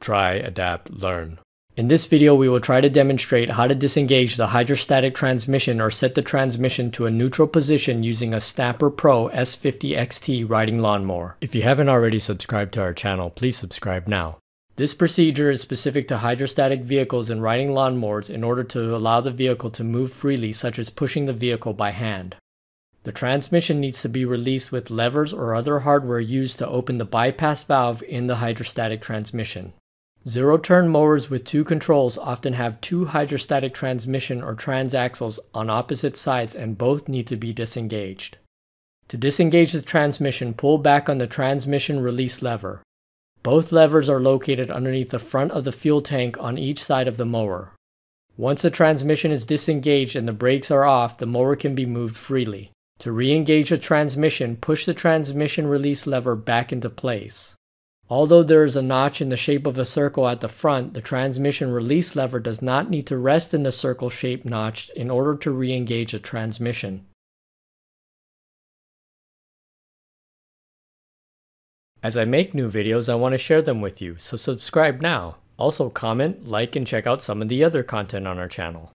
try, adapt, learn. In this video, we will try to demonstrate how to disengage the hydrostatic transmission or set the transmission to a neutral position using a Snapper Pro S50XT riding lawnmower. If you haven't already subscribed to our channel, please subscribe now. This procedure is specific to hydrostatic vehicles and riding lawnmowers in order to allow the vehicle to move freely, such as pushing the vehicle by hand. The transmission needs to be released with levers or other hardware used to open the bypass valve in the hydrostatic transmission. Zero-turn mowers with two controls often have two hydrostatic transmission or transaxles on opposite sides and both need to be disengaged. To disengage the transmission, pull back on the transmission release lever. Both levers are located underneath the front of the fuel tank on each side of the mower. Once the transmission is disengaged and the brakes are off, the mower can be moved freely. To re-engage the transmission, push the transmission release lever back into place. Although there is a notch in the shape of a circle at the front, the transmission release lever does not need to rest in the circle-shaped notch in order to re-engage a transmission. As I make new videos, I want to share them with you, so subscribe now. Also comment, like, and check out some of the other content on our channel.